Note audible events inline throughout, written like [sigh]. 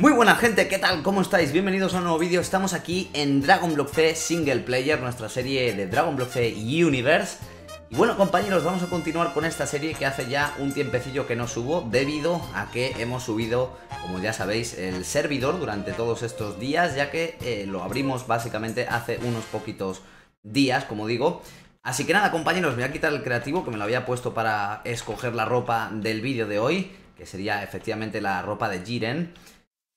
Muy buena gente, ¿qué tal? ¿Cómo estáis? Bienvenidos a un nuevo vídeo, estamos aquí en Dragon Block C Single Player, nuestra serie de Dragon Block C Universe Y bueno compañeros, vamos a continuar con esta serie que hace ya un tiempecillo que no subo Debido a que hemos subido, como ya sabéis, el servidor durante todos estos días Ya que eh, lo abrimos básicamente hace unos poquitos días, como digo Así que nada compañeros, me voy a quitar el creativo que me lo había puesto para escoger la ropa del vídeo de hoy Que sería efectivamente la ropa de Jiren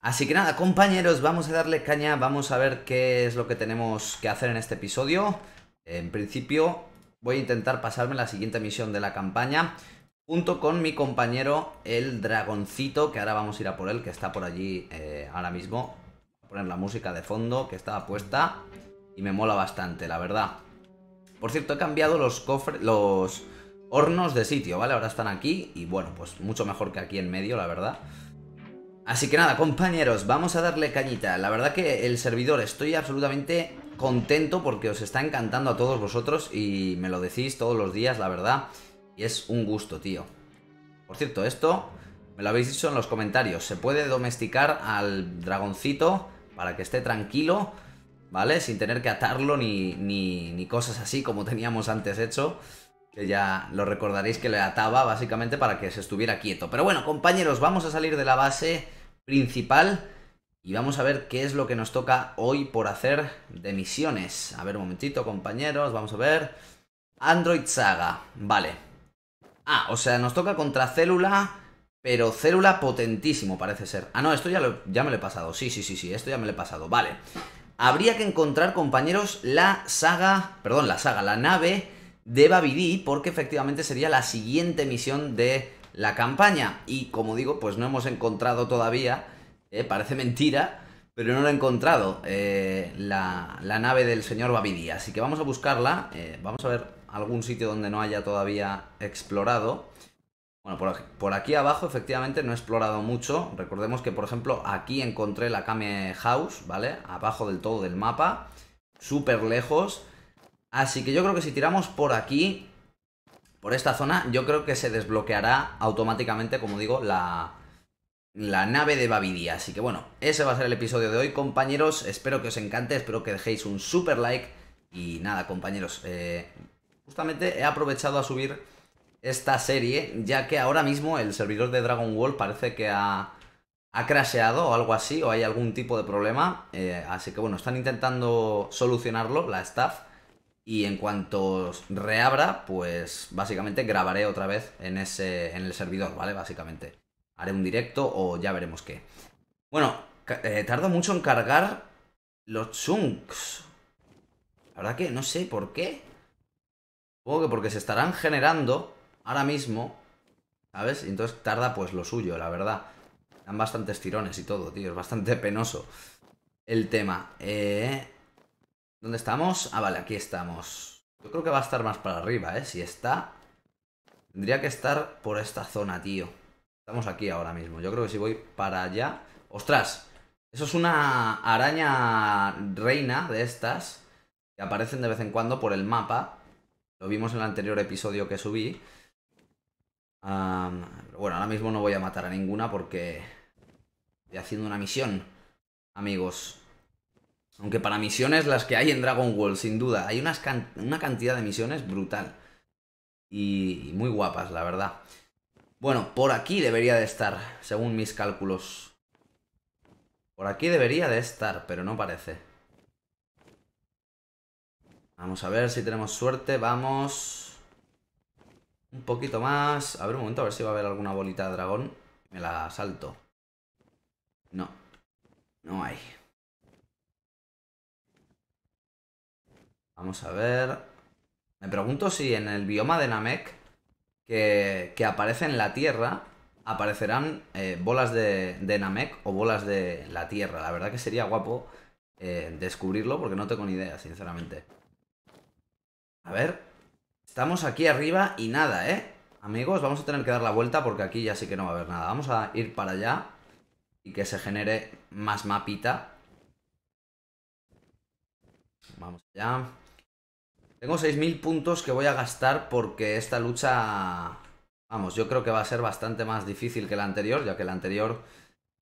Así que nada, compañeros, vamos a darle caña, vamos a ver qué es lo que tenemos que hacer en este episodio. En principio, voy a intentar pasarme la siguiente misión de la campaña junto con mi compañero el dragoncito, que ahora vamos a ir a por él, que está por allí eh, ahora mismo. Voy a poner la música de fondo, que estaba puesta, y me mola bastante, la verdad. Por cierto, he cambiado los cofres, los hornos de sitio, ¿vale? Ahora están aquí, y bueno, pues mucho mejor que aquí en medio, la verdad. Así que nada, compañeros, vamos a darle cañita. La verdad que el servidor estoy absolutamente contento porque os está encantando a todos vosotros y me lo decís todos los días, la verdad. Y es un gusto, tío. Por cierto, esto me lo habéis dicho en los comentarios. Se puede domesticar al dragoncito para que esté tranquilo, ¿vale? Sin tener que atarlo ni, cosas así como teníamos antes hecho que ya lo recordaréis que le ataba básicamente para que se estuviera quieto. Pero bueno, compañeros, vamos a salir de la base principal y vamos a ver qué es lo que nos toca hoy por hacer de misiones. A ver, un momentito, compañeros, vamos a ver. Android Saga, vale. Ah, o sea, nos toca contra Célula, pero Célula potentísimo parece ser. Ah, no, esto ya, ya me lo he pasado. Sí, sí, sí, sí, esto ya me lo he pasado, vale. Habría que encontrar, compañeros, la saga, perdón, la saga, la nave de Babidi porque efectivamente sería la siguiente misión de la campaña. Y como digo, pues no hemos encontrado todavía, eh, parece mentira, pero no lo he encontrado, eh, la, nave del señor Babidi. Así que vamos a buscarla, eh, vamos a ver algún sitio donde no haya todavía explorado. Bueno, por aquí, por aquí, abajo efectivamente no he explorado mucho. Recordemos que, por ejemplo, aquí encontré la Kame House, ¿vale? Abajo del todo del mapa, súper lejos. Así que yo creo que si tiramos por aquí, por esta zona, yo creo que se desbloqueará automáticamente, como digo, la, nave de Babidia. Así que bueno, ese va a ser el episodio de hoy, compañeros. Espero que os encante, espero que dejéis un super like. Y nada, compañeros, eh, justamente he aprovechado a subir esta serie, ya que ahora mismo el servidor de Dragon Ball parece que ha, crasheado o algo así, o hay algún tipo de problema. Eh, así que bueno, están intentando solucionarlo, la staff. Y en cuanto reabra, pues básicamente grabaré otra vez en, ese, en el servidor, ¿vale? Básicamente. Haré un directo o ya veremos qué. Bueno, eh, tarda mucho en cargar los chunks. La verdad que no sé por qué. Supongo que porque se estarán generando ahora mismo, ¿sabes? Y entonces tarda pues lo suyo, la verdad. Dan bastantes tirones y todo, tío. Es bastante penoso el tema. Eh, ¿Dónde estamos? Ah, vale, aquí estamos. Yo creo que va a estar más para arriba, ¿eh? Si está... Tendría que estar por esta zona, tío. Estamos aquí ahora mismo. Yo creo que si voy para allá... ¡Ostras! Eso es una araña reina de estas que aparecen de vez en cuando por el mapa. Lo vimos en el anterior episodio que subí. bueno, ahora mismo no voy a matar a ninguna porque estoy haciendo una misión, amigos. Aunque para misiones las que hay en Dragon Ball, sin duda, hay una cantidad de misiones brutal. Y, y muy guapas, la verdad. Bueno, por aquí debería de estar, según mis cálculos. Por aquí debería de estar, pero no parece. Vamos a ver si tenemos suerte, vamos... Un poquito más... A ver un momento, a ver si va a haber alguna bolita de dragón. Me la salto. No. No hay. Vamos a ver. Me pregunto si en el bioma de Namek que, aparece en la Tierra aparecerán eh, bolas de, Namek o bolas de la Tierra. La verdad que sería guapo eh, descubrirlo porque no tengo ni idea, sinceramente. A ver. Estamos aquí arriba y nada, ¿eh? Amigos, vamos a tener que dar la vuelta porque aquí ya sí que no va a haber nada. Vamos a ir para allá y que se genere más mapita. Vamos allá. Tengo 6.000 puntos que voy a gastar porque esta lucha... Vamos, yo creo que va a ser bastante más difícil que la anterior, ya que la anterior...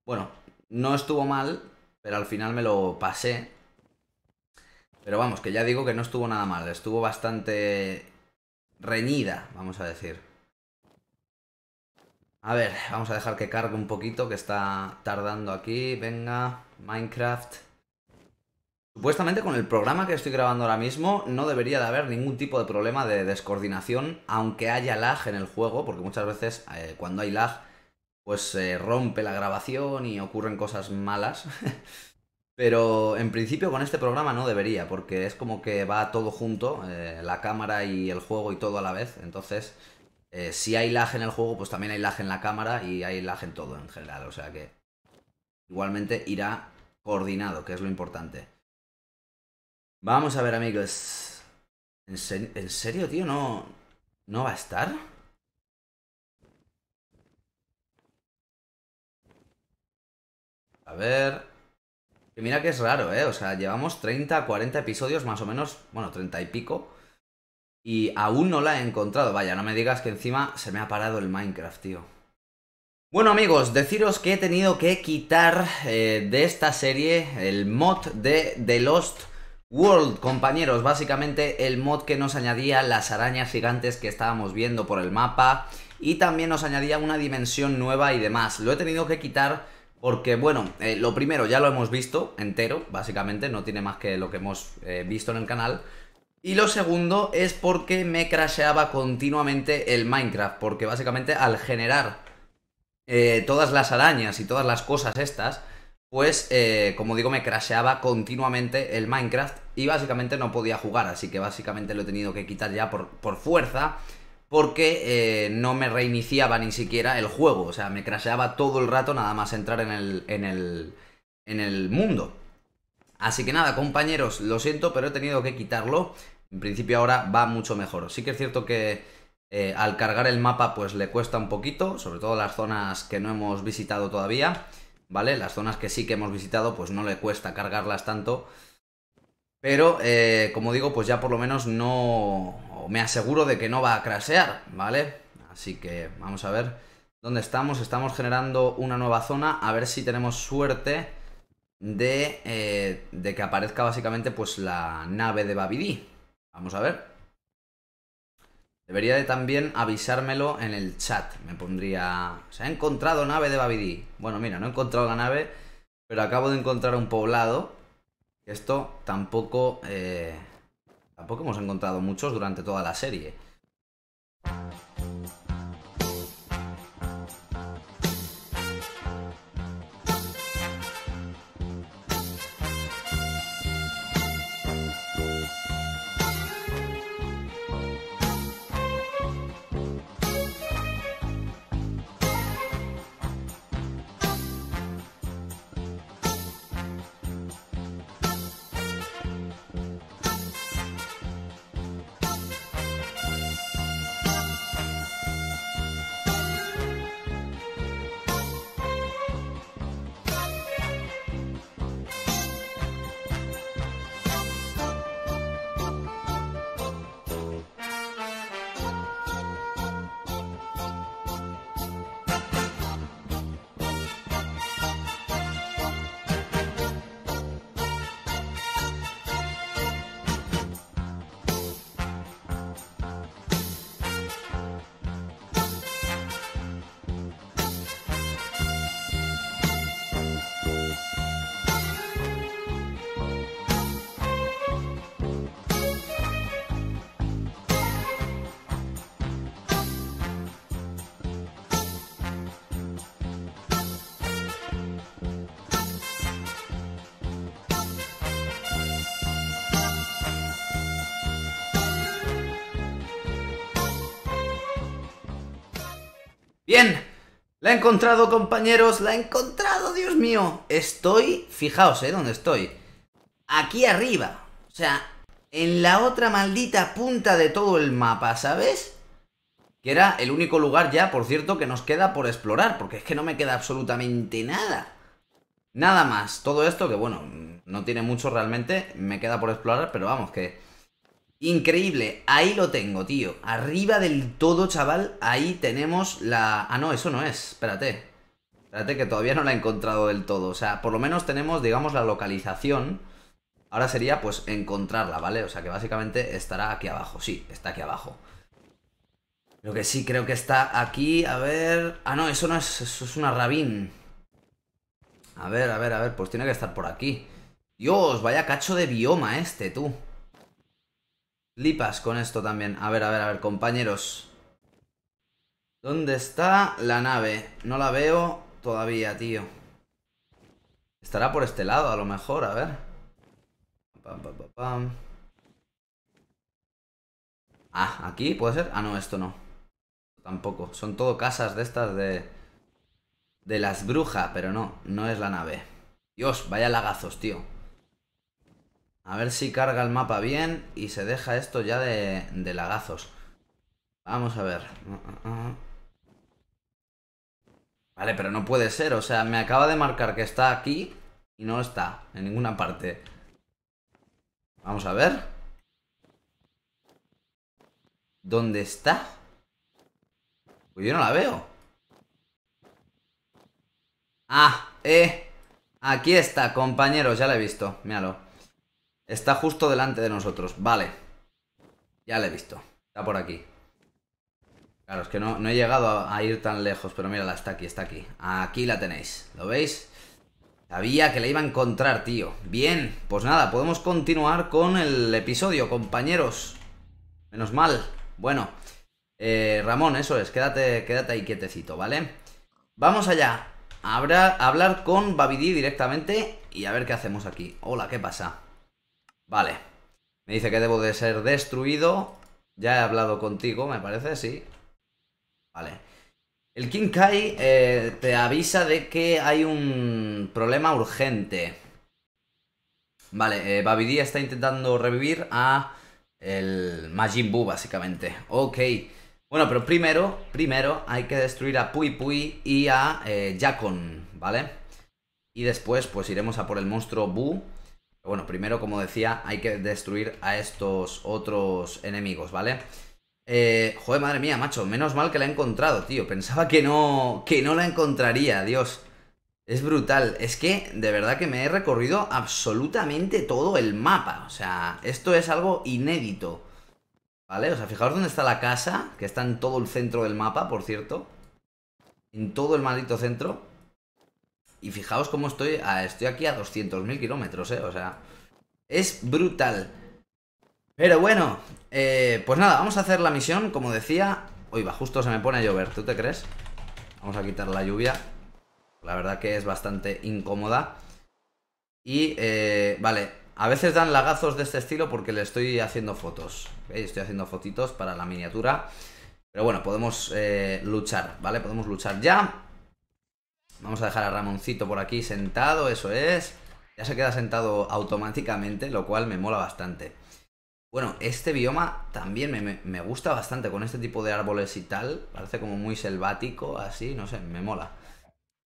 Bueno, no estuvo mal, pero al final me lo pasé. Pero vamos, que ya digo que no estuvo nada mal, estuvo bastante reñida, vamos a decir. A ver, vamos a dejar que cargue un poquito, que está tardando aquí. Venga, Minecraft. Supuestamente con el programa que estoy grabando ahora mismo no debería de haber ningún tipo de problema de descoordinación, aunque haya lag en el juego, porque muchas veces eh, cuando hay lag pues se rompe la grabación y ocurren cosas malas. [laughs] Pero en principio con este programa no debería, porque es como que va todo junto, eh, la cámara y el juego y todo a la vez. Entonces, eh, si hay lag en el juego, pues también hay lag en la cámara y hay lag en todo en general. O sea que igualmente irá coordinado, que es lo importante. Vamos a ver, amigos. ¿En, serio, tío? ¿No, ¿No va a estar? A ver... mira que es raro, ¿eh? O sea, llevamos 30, 40 episodios más o menos. Bueno, 30 y pico. Y aún no la he encontrado. Vaya, no me digas que encima se me ha parado el Minecraft, tío. Bueno amigos, deciros que he tenido que quitar eh, de esta serie el mod de The Lost World, compañeros, básicamente el mod que nos añadía las arañas gigantes que estábamos viendo por el mapa y también nos añadía una dimensión nueva y demás. Lo he tenido que quitar porque, bueno, eh, lo primero ya lo hemos visto entero, básicamente, no tiene más que lo que hemos eh, visto en el canal. Y lo segundo es porque me crasheaba continuamente el Minecraft, porque básicamente al generar eh, todas las arañas y todas las cosas estas, pues eh, como digo me crasheaba continuamente el Minecraft y básicamente no podía jugar, así que básicamente lo he tenido que quitar ya por, por fuerza porque eh, no me reiniciaba ni siquiera el juego, o sea, me crasheaba todo el rato nada más entrar en el, en el, mundo. Así que nada, compañeros, lo siento, pero he tenido que quitarlo. En principio ahora va mucho mejor. Sí que es cierto que eh, al cargar el mapa pues le cuesta un poquito, sobre todo las zonas que no hemos visitado todavía. ¿vale? Las zonas que sí que hemos visitado, pues no le cuesta cargarlas tanto. Pero, eh, como digo, pues ya por lo menos no... Me aseguro de que no va a crasear ¿vale? Así que vamos a ver dónde estamos. Estamos generando una nueva zona. A ver si tenemos suerte de, eh, de que aparezca básicamente pues la nave de Babidi. Vamos a ver. Debería de también avisármelo en el chat. Me pondría... Se ha encontrado nave de Babidi. Bueno, mira, no he encontrado la nave, pero acabo de encontrar un poblado. Esto tampoco... Eh, tampoco hemos encontrado muchos durante toda la serie. Bien, la he encontrado, compañeros, la he encontrado, Dios mío. Estoy, fijaos, ¿eh? ¿Dónde estoy? Aquí arriba. O sea, en la otra maldita punta de todo el mapa, ¿sabes? Que era el único lugar ya, por cierto, que nos queda por explorar, porque es que no me queda absolutamente nada. Nada más, todo esto que bueno, no tiene mucho realmente, me queda por explorar, pero vamos, que Increíble, ahí lo tengo, tío. Arriba del todo, chaval, ahí tenemos la... Ah, no, eso no es, espérate. Espérate que todavía no la he encontrado del todo. O sea, por lo menos tenemos, digamos, la localización. Ahora sería, pues, encontrarla, ¿vale? O sea, que básicamente estará aquí abajo. Sí, está aquí abajo. Lo que sí, creo que está aquí. A ver... Ah, no, eso no es... Eso es una rabín. A ver, a ver, a ver. Pues tiene que estar por aquí. Dios, vaya cacho de bioma este, tú. Lipas con esto también. A ver, a ver, a ver, compañeros. ¿Dónde está la nave? No la veo todavía, tío. Estará por este lado, a lo mejor, a ver. ah, ¿aquí puede ser? Ah, no, esto no. Tampoco. Son todo casas de estas de... De las brujas, pero no, no es la nave. Dios, vaya lagazos, tío. A ver si carga el mapa bien y se deja esto ya de, lagazos. Vamos a ver. Mm, mm, mm. Vale, pero no puede ser. O sea, me acaba de marcar que está aquí y no está en ninguna parte. Vamos a ver. ¿Dónde está? Pues yo no la veo. Ah, eh. Aquí está, compañeros. Ya la he visto. Míralo. Está justo delante de nosotros. Vale. Ya le he visto. Está por aquí. Claro, es que no, no he llegado a, ir tan lejos, pero mírala, está aquí, está aquí. Aquí la tenéis, ¿lo veis? Sabía que la iba a encontrar, tío. Bien, pues nada, podemos continuar con el episodio, compañeros. Menos mal. Bueno, eh, Ramón, eso es, quédate, quédate ahí quietecito, ¿vale? Vamos allá. Habrá, hablar con Babidi directamente y a ver qué hacemos aquí. Hola, ¿qué pasa? Vale. Me dice que debo de ser destruido. Ya he hablado contigo, me parece, sí. Vale. El King Kai eh, te avisa de que hay un problema urgente. Vale, eh, Babidi está intentando revivir a el Majin Buu, básicamente. Ok. Bueno, pero primero, primero hay que destruir a Pui Pui y a eh, Jakon, ¿vale? Y después, pues iremos a por el monstruo Bu bueno, primero, como decía, hay que destruir a estos otros enemigos, ¿vale? Eh, joder, madre mía, macho, menos mal que la he encontrado, tío. Pensaba que no, que no la encontraría, Dios. Es brutal. Es que, de verdad que me he recorrido absolutamente todo el mapa. O sea, esto es algo inédito. ¿Vale? O sea, fijaos dónde está la casa, que está en todo el centro del mapa, por cierto. En todo el maldito centro. Y fijaos cómo estoy, estoy aquí a 200.000 kilómetros, ¿eh? O sea, es brutal. Pero bueno, eh, pues nada, vamos a hacer la misión, como decía. Uy, va, justo se me pone a llover, ¿tú te crees? Vamos a quitar la lluvia. La verdad que es bastante incómoda. Y, eh, vale, a veces dan lagazos de este estilo porque le estoy haciendo fotos. Estoy haciendo fotitos para la miniatura. Pero bueno, podemos eh, luchar, ¿vale? Podemos luchar ya. Vamos a dejar a Ramoncito por aquí sentado, eso es. Ya se queda sentado automáticamente, lo cual me mola bastante. Bueno, este bioma también me, gusta bastante con este tipo de árboles y tal. Parece como muy selvático, así, no sé, me mola.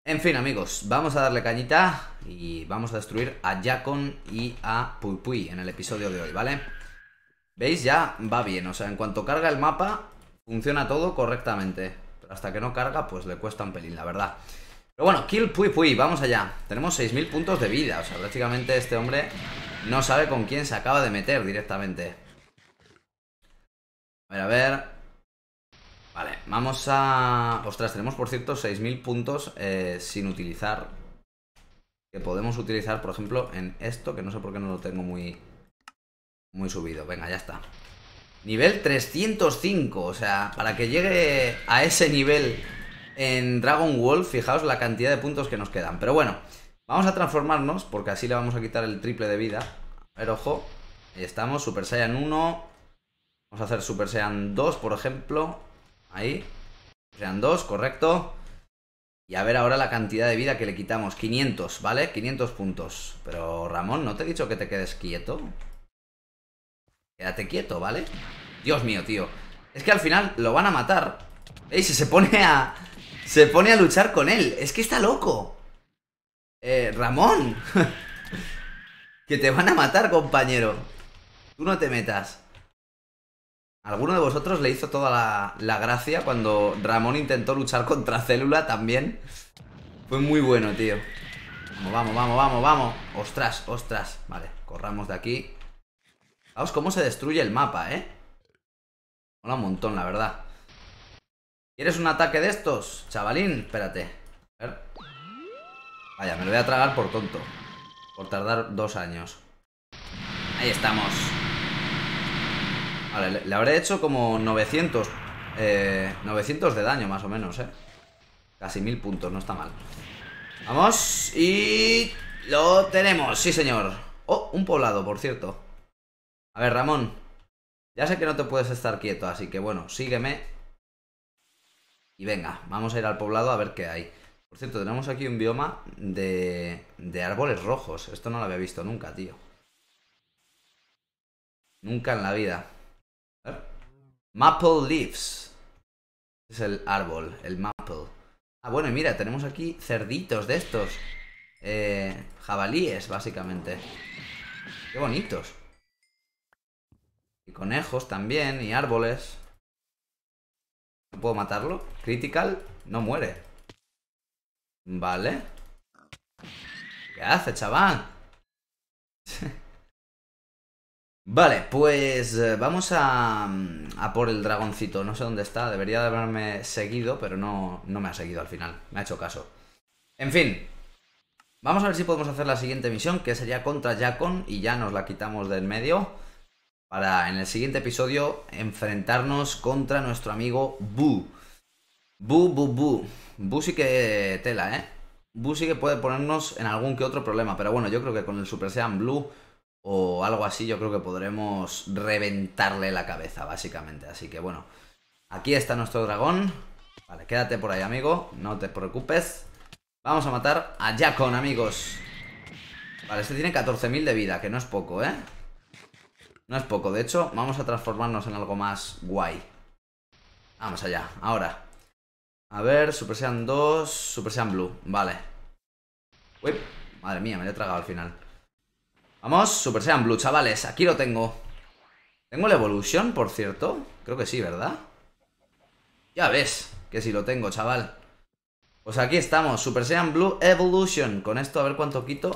En fin, amigos, vamos a darle cañita y vamos a destruir a Jacon y a Pui en el episodio de hoy, ¿vale? ¿Veis? Ya va bien, o sea, en cuanto carga el mapa, funciona todo correctamente. Pero hasta que no carga, pues le cuesta un pelín, la verdad. Pero bueno, kill Pui Pui, vamos allá. Tenemos 6.000 puntos de vida, o sea, prácticamente este hombre no sabe con quién se acaba de meter directamente. A ver, a ver... Vale, vamos a... Ostras, tenemos por cierto 6.000 puntos eh, sin utilizar. Que podemos utilizar, por ejemplo, en esto, que no sé por qué no lo tengo muy... Muy subido. Venga, ya está. Nivel 305, o sea, para que llegue a ese nivel en Dragon Wall, fijaos la cantidad de puntos que nos quedan. Pero bueno, vamos a transformarnos, porque así le vamos a quitar el triple de vida. A ver, ojo, ahí estamos, Super Saiyan 1. Vamos a hacer Super Saiyan 2, por ejemplo. Ahí. Super Saiyan 2, correcto. Y a ver ahora la cantidad de vida que le quitamos. 500, ¿vale? 500 puntos. Pero, Ramón, ¿no te he dicho que te quedes quieto? Quédate quieto, ¿vale? Dios mío, tío. Es que al final lo van a matar. Si Se pone a, se pone a luchar con él. Es que está loco. Eh, Ramón. [laughs] que te van a matar, compañero. Tú no te metas. Alguno de vosotros le hizo toda la, la gracia cuando Ramón intentó luchar contra Célula también. Fue muy bueno, tío. Vamos, vamos, vamos, vamos, vamos. Ostras, ostras. Vale, corramos de aquí. Vamos, cómo se destruye el mapa, ¿eh? Hola un montón, la verdad. ¿Quieres un ataque de estos? Chavalín, espérate. A ver. Vaya, me lo voy a tragar por tonto. Por tardar dos años. Ahí estamos. Vale, le, habré hecho como 900. Eh, 900 de daño, más o menos, ¿eh? Casi 1000 puntos, no está mal. Vamos. Y... Lo tenemos, sí señor. Oh, un poblado, por cierto. A ver, Ramón. Ya sé que no te puedes estar quieto, así que bueno, sígueme y venga, vamos a ir al poblado a ver qué hay. Por cierto, tenemos aquí un bioma de, árboles rojos. Esto no lo había visto nunca, tío. Nunca en la vida. A ver. Maple leaves. Es el árbol, el maple. Ah, bueno, y mira, tenemos aquí cerditos de estos. Eh, jabalíes, básicamente. Qué bonitos. Y conejos también, y árboles. ¿No puedo matarlo? Critical no muere. Vale. ¿Qué hace, chaval? [laughs] Vale, pues eh, vamos a, mm, a, por el dragoncito. No sé dónde está. Debería de haberme seguido, pero no, no me ha seguido al final. Me ha hecho caso. En fin. Vamos a ver si podemos hacer la siguiente misión, que sería contra Jakon y ya nos la quitamos del medio para en el siguiente episodio enfrentarnos contra nuestro amigo Bu. Bu, Bu, Bu. sí que tela, ¿eh? Bu sí que puede ponernos en algún que otro problema, pero bueno, yo creo que con el Super Saiyan Blue o algo así, yo creo que podremos reventarle la cabeza, básicamente. Así que bueno, aquí está nuestro dragón. Vale, quédate por ahí, amigo, no te preocupes. Vamos a matar a Jakon, amigos. Vale, este tiene 14.000 de vida, que no es poco, ¿eh? No es poco, de hecho, vamos a transformarnos en algo más guay. Vamos allá, ahora. A ver, Super Saiyan 2, Super Saiyan Blue, vale. Uy, madre mía, me lo he tragado al final. Vamos, Super Saiyan Blue, chavales, aquí lo tengo. ¿Tengo la Evolution, por cierto? Creo que sí, ¿verdad? Ya ves, que sí lo tengo, chaval. Pues aquí estamos, Super Saiyan Blue Evolution. Con esto a ver cuánto quito.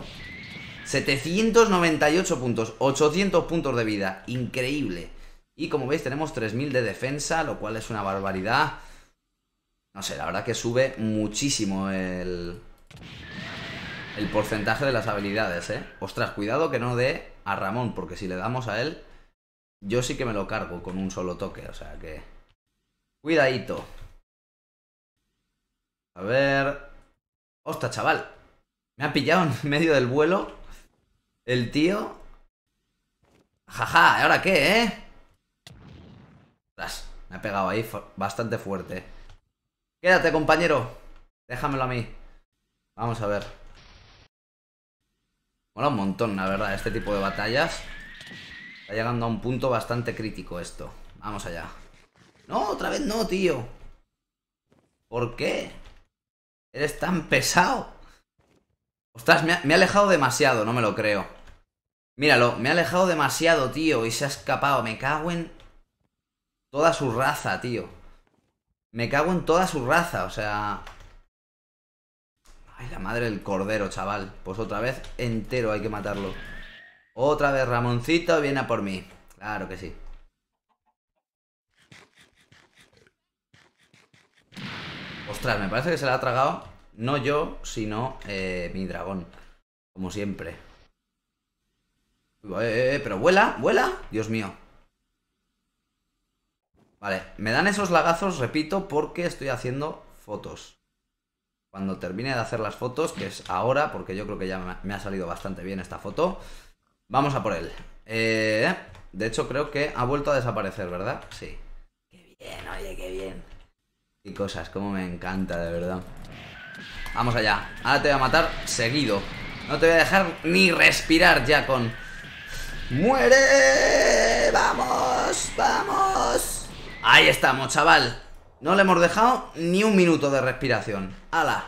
798 puntos, 800 puntos de vida, increíble. Y como veis tenemos 3000 de defensa, lo cual es una barbaridad. No sé, la verdad que sube muchísimo el, el porcentaje de las habilidades, ¿eh? Ostras, cuidado que no dé a Ramón, porque si le damos a él, yo sí que me lo cargo con un solo toque, o sea que... Cuidadito. A ver... Ostras, chaval. Me ha pillado en medio del vuelo el tío... Jaja, ¿y ahora qué, eh? me ha pegado ahí bastante fuerte. Quédate, compañero. Déjamelo a mí. Vamos a ver. Mola un montón, la verdad, este tipo de batallas. Está llegando a un punto bastante crítico esto. Vamos allá. No, otra vez no, tío. ¿Por qué? Eres tan pesado. Ostras, me ha, alejado demasiado, no me lo creo. Míralo, me ha alejado demasiado, tío, y se ha escapado. Me cago en toda su raza, tío. Me cago en toda su raza, o sea... Ay, la madre del cordero, chaval. Pues otra vez entero hay que matarlo. Otra vez Ramoncito viene a por mí. Claro que sí. Ostras, me parece que se la ha tragado. No yo, sino eh, mi dragón. Como siempre. Eh, eh, pero vuela, vuela. Dios mío. Vale, me dan esos lagazos, repito, porque estoy haciendo fotos. Cuando termine de hacer las fotos, que es ahora, porque yo creo que ya me ha salido bastante bien esta foto, vamos a por él. de hecho, creo que ha vuelto a desaparecer, ¿verdad? Sí. Qué bien, oye, qué bien. Y cosas, como me encanta, de verdad. Vamos allá. Ahora te voy a matar seguido. No te voy a dejar ni respirar ya con... ¡Muere! ¡Vamos! ¡Vamos! Ahí estamos, chaval. No le hemos dejado ni un minuto de respiración. ¡Hala!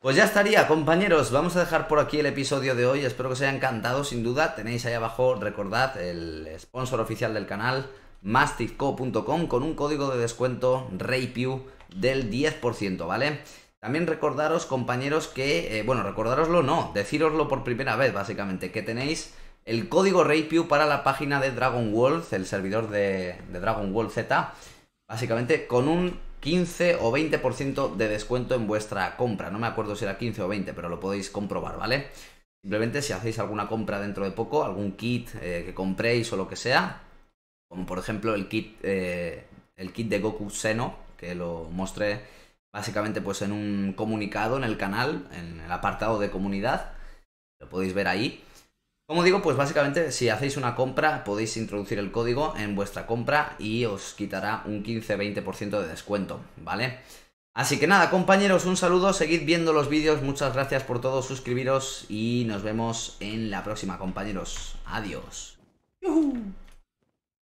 Pues ya estaría, compañeros. Vamos a dejar por aquí el episodio de hoy. Espero que os haya encantado, sin duda. Tenéis ahí abajo, recordad, el sponsor oficial del canal, masticco.com, con un código de descuento RayPew del 10%, ¿vale? También recordaros, compañeros, que, eh, bueno, recordaroslo no, deciroslo por primera vez, básicamente, que tenéis el código RayPew para la página de Dragon Wolf, el servidor de, Dragon Wolf Z, básicamente con un 15 o 20% de descuento en vuestra compra. No me acuerdo si era 15 o 20, pero lo podéis comprobar, ¿vale? Simplemente si hacéis alguna compra dentro de poco, algún kit eh, que compréis o lo que sea, como por ejemplo el kit, eh, el kit de Goku Seno, que lo mostré básicamente pues en un comunicado en el canal, en el apartado de comunidad, lo podéis ver ahí. Como digo, pues básicamente si hacéis una compra podéis introducir el código en vuestra compra y os quitará un 15-20% de descuento, ¿vale? Así que nada, compañeros, un saludo, seguid viendo los vídeos, muchas gracias por todo, suscribiros y nos vemos en la próxima, compañeros. Adiós.